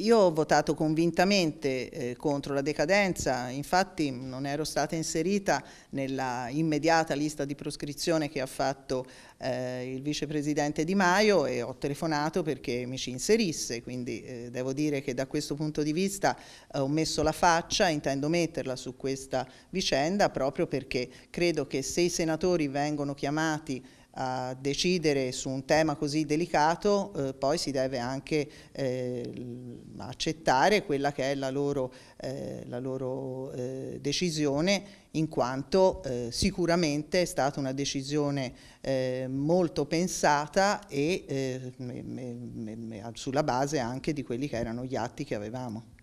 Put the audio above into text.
Io ho votato convintamente eh, contro la decadenza, infatti non ero stata inserita nella immediata lista di proscrizione che ha fatto eh, il vicepresidente Di Maio e ho telefonato perché mi ci inserisse, quindi eh, devo dire che da questo punto di vista eh, ho messo la faccia, intendo metterla su questa vicenda proprio perché credo che se i senatori vengono chiamati a decidere su un tema così delicato eh, poi si deve anche eh, accettare quella che è la loro, eh, la loro eh, decisione in quanto eh, sicuramente è stata una decisione eh, molto pensata e me, me, me, sulla base anche di quelli che erano gli atti che avevamo.